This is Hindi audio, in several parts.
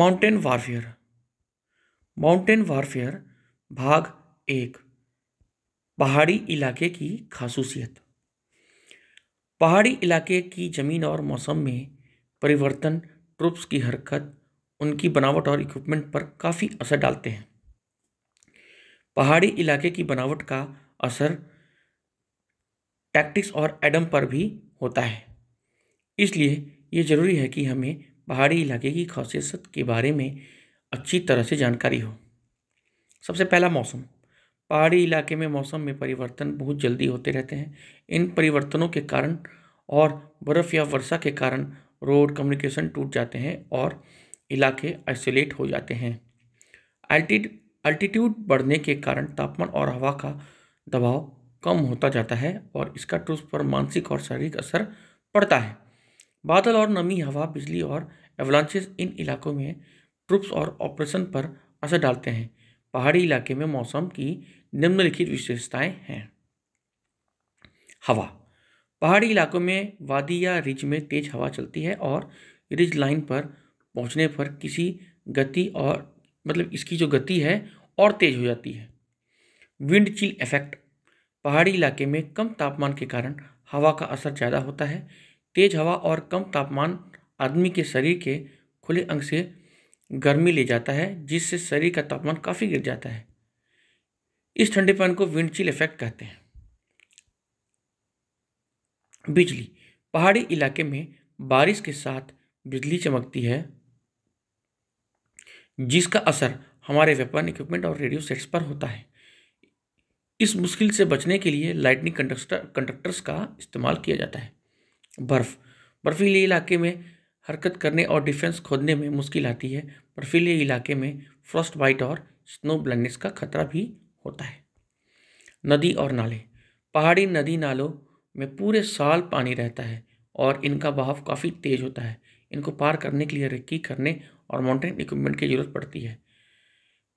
माउंटेन वारफेयर माउंटेन वारफेयर भाग एक पहाड़ी इलाके की खासूसियत पहाड़ी इलाके की ज़मीन और मौसम में परिवर्तन ट्रुप्स की हरकत उनकी बनावट और इक्विपमेंट पर काफ़ी असर डालते हैं पहाड़ी इलाके की बनावट का असर टैक्टिक्स और एडम पर भी होता है इसलिए ये ज़रूरी है कि हमें पहाड़ी इलाके की खासियत के बारे में अच्छी तरह से जानकारी हो सबसे पहला मौसम पहाड़ी इलाके में मौसम में परिवर्तन बहुत जल्दी होते रहते हैं इन परिवर्तनों के कारण और बर्फ़ या वर्षा के कारण रोड कम्युनिकेशन टूट जाते हैं और इलाके आइसोलेट हो जाते हैं अल्टीट्यूड बढ़ने के कारण तापमान और हवा का दबाव कम होता जाता है और इसका टूस पर मानसिक और शारीरिक असर पड़ता है बादल और नमी हवा बिजली और एवलांचेस इन इलाकों में ट्रुप्स और ऑपरेशन पर असर डालते हैं पहाड़ी इलाके में मौसम की निम्नलिखित विशेषताएं हैं हवा पहाड़ी इलाकों में वादी या रिज में तेज हवा चलती है और रिज लाइन पर पहुंचने पर किसी गति और मतलब इसकी जो गति है और तेज हो जाती है विंड चिल इफेक्ट पहाड़ी इलाके में कम तापमान के कारण हवा का असर ज़्यादा होता है तेज़ हवा और कम तापमान आदमी के शरीर के खुले अंग से गर्मी ले जाता है जिससे शरीर का तापमान काफ़ी गिर जाता है इस ठंडेपन को विंड चिल इफेक्ट कहते हैं बिजली पहाड़ी इलाके में बारिश के साथ बिजली चमकती है जिसका असर हमारे वेपन इक्विपमेंट और रेडियो सेट्स पर होता है इस मुश्किल से बचने के लिए लाइटनिंग कंडक्टर कंडक्टर्स का इस्तेमाल किया जाता है बर्फ़ बर्फ़ीले इलाके में हरकत करने और डिफेंस खोदने में मुश्किल आती है बर्फ़ीले इलाके में फ्रॉस्ट बाइट और स्नो ब्लैंडनेस का खतरा भी होता है नदी और नाले पहाड़ी नदी नालों में पूरे साल पानी रहता है और इनका बहाव काफ़ी तेज़ होता है इनको पार करने के लिए रेक्की करने और माउंटेन इक्विपमेंट की ज़रूरत पड़ती है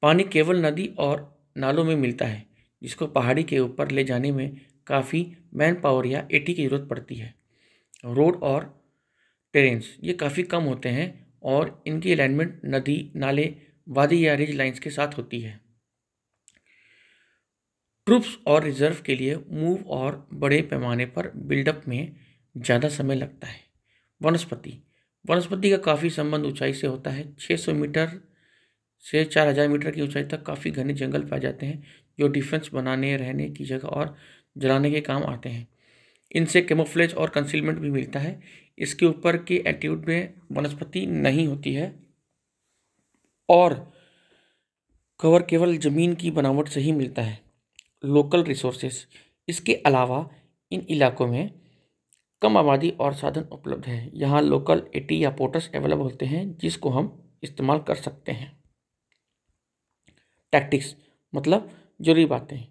पानी केवल नदी और नालों में मिलता है जिसको पहाड़ी के ऊपर ले जाने में काफ़ी मैन पावर या एटी की ज़रूरत पड़ती है रोड और टेरेंस ये काफ़ी कम होते हैं और इनकी अलाइनमेंट नदी नाले वादी या रिज लाइन्स के साथ होती है ट्रुप्स और रिजर्व के लिए मूव और बड़े पैमाने पर बिल्डअप में ज़्यादा समय लगता है वनस्पति वनस्पति का काफ़ी संबंध ऊंचाई से होता है 600 मीटर से 4000 मीटर की ऊंचाई तक काफ़ी घने जंगल पाए जाते हैं जो डिफेंस बनाने रहने की जगह और जलाने के काम आते हैं इनसे केमोफ्लेज और कंसीलमेंट भी मिलता है इसके ऊपर के एटीट्यूड में वनस्पति नहीं होती है और कवर केवल ज़मीन की बनावट से ही मिलता है लोकल रिसोर्सेस इसके अलावा इन इलाकों में कम आबादी और साधन उपलब्ध हैं यहाँ लोकल एटी या पोटस अवेलेबल होते हैं जिसको हम इस्तेमाल कर सकते हैं टैक्टिक्स मतलब जरूरी बातें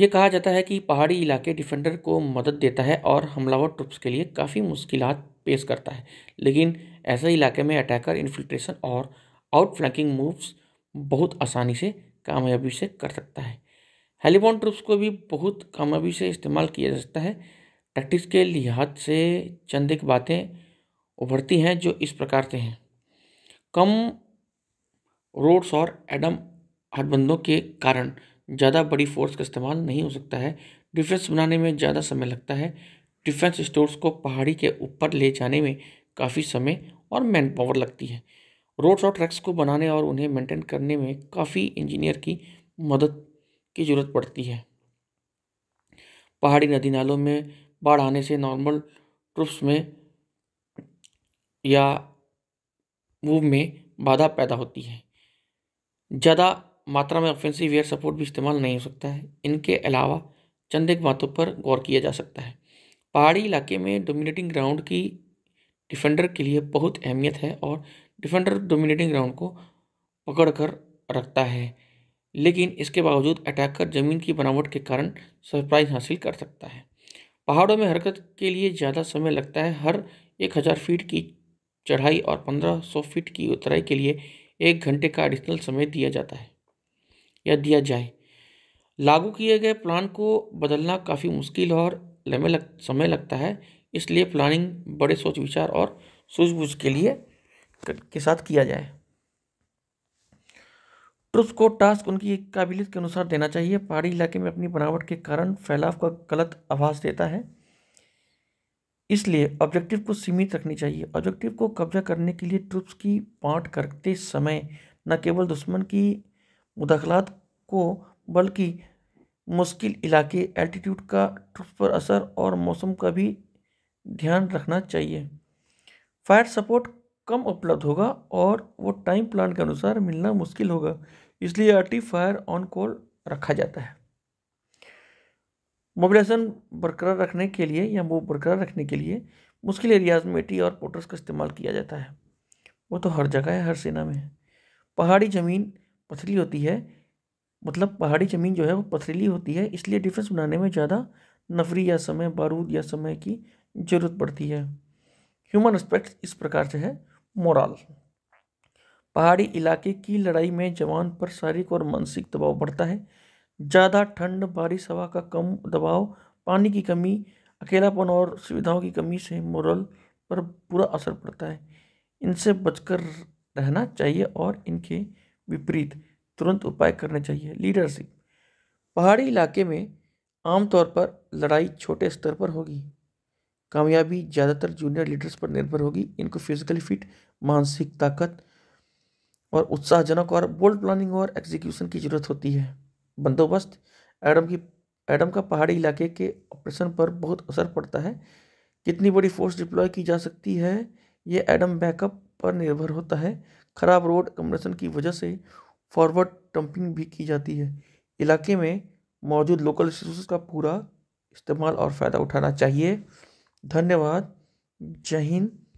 ये कहा जाता है कि पहाड़ी इलाके डिफेंडर को मदद देता है और हमलावर ट्रुप्स के लिए काफ़ी मुश्किल पेश करता है लेकिन ऐसे इलाके में अटैकर इन्फिल्ट्रेशन और आउटफ्लैंकिंग मूव्स बहुत आसानी से कामयाबी से कर सकता है हेलीबॉन ट्रुप्स को भी बहुत कामयाबी से इस्तेमाल किया जा सकता है टैक्टिक्स के लिहाज से चंद एक बातें उभरती हैं जो इस प्रकार से हैं कम रोड्स और एडम हटबंदों के कारण ज़्यादा बड़ी फोर्स का इस्तेमाल नहीं हो सकता है डिफेंस बनाने में ज़्यादा समय लगता है डिफेंस स्टोर्स को पहाड़ी के ऊपर ले जाने में काफ़ी समय और मैन पावर लगती है रोड्स और ट्रैक्स को बनाने और उन्हें मेंटेन करने में काफ़ी इंजीनियर की मदद की ज़रूरत पड़ती है पहाड़ी नदी नालों में बाढ़ आने से नॉर्मल ट्रुप्स में या मूव में बाधा पैदा होती है ज़्यादा मात्रा में ऑफेंसिव एयर सपोर्ट भी इस्तेमाल नहीं हो सकता है इनके अलावा चंद एक बातों पर गौर किया जा सकता है पहाड़ी इलाके में डोमिनेटिंग ग्राउंड की डिफेंडर के लिए बहुत अहमियत है और डिफेंडर डोमिनेटिंग ग्राउंड को पकड़ कर रखता है लेकिन इसके बावजूद अटैकर ज़मीन की बनावट के कारण सरप्राइज हासिल कर सकता है पहाड़ों में हरकत के लिए ज़्यादा समय लगता है हर एक हज़ार फीट की चढ़ाई और पंद्रह सौ फीट की उतराई के लिए एक घंटे का एडिशनल समय दिया जाता है या दिया जाए लागू किए गए प्लान को बदलना काफ़ी मुश्किल और लंबे लग समय लगता है इसलिए प्लानिंग बड़े सोच विचार और सूझबूझ के लिए के साथ किया जाए ट्रुप्स को टास्क उनकी काबिलियत के अनुसार देना चाहिए पहाड़ी इलाके में अपनी बनावट के कारण फैलाव का गलत आभास देता है इसलिए ऑब्जेक्टिव को सीमित रखनी चाहिए ऑब्जेक्टिव को कब्जा करने के लिए ट्रुप्स की पाठ करते समय न केवल दुश्मन की मुदाखलात को बल्कि मुश्किल इलाके एल्टीट्यूड का ट्रुप पर असर और मौसम का भी ध्यान रखना चाहिए फायर सपोर्ट कम उपलब्ध होगा और वो टाइम प्लान के अनुसार मिलना मुश्किल होगा इसलिए आरटी फायर ऑन कॉल रखा जाता है मोबिलाइजेशन बरकरार रखने के लिए या वो बरकरार रखने के लिए मुश्किल एरियाज़ में टी और पोटर्स का इस्तेमाल किया जाता है वो तो हर जगह है हर सेना में है पहाड़ी ज़मीन पथरीली होती है मतलब पहाड़ी ज़मीन जो है वो पथरीली होती है इसलिए डिफेंस बनाने में ज़्यादा नफरी या समय बारूद या समय की ज़रूरत पड़ती है ह्यूमन रिस्पेक्ट इस प्रकार से है मोरल पहाड़ी इलाके की लड़ाई में जवान पर शारीरिक और मानसिक दबाव बढ़ता है ज़्यादा ठंड बारिश हवा का कम दबाव पानी की कमी अकेलापन और सुविधाओं की कमी से मोरल पर बुरा असर पड़ता है इनसे बचकर रहना चाहिए और इनके विपरीत तुरंत उपाय करने चाहिए लीडरशिप पहाड़ी इलाके में आमतौर पर लड़ाई छोटे स्तर पर होगी कामयाबी ज़्यादातर जूनियर लीडर्स पर निर्भर होगी इनको फिजिकली फिट मानसिक ताकत और उत्साहजनक और बोल्ड प्लानिंग और एग्जीक्यूशन की ज़रूरत होती है बंदोबस्त एडम की एडम का पहाड़ी इलाके के ऑपरेशन पर बहुत असर पड़ता है कितनी बड़ी फोर्स डिप्लॉय की जा सकती है ये एडम बैकअप पर निर्भर होता है खराब रोड कंप्रेशन की वजह से फॉरवर्ड टंपिंग भी की जाती है इलाके में मौजूद लोकल रिसोर्स का पूरा इस्तेमाल और फ़ायदा उठाना चाहिए धन्यवाद जय हिंद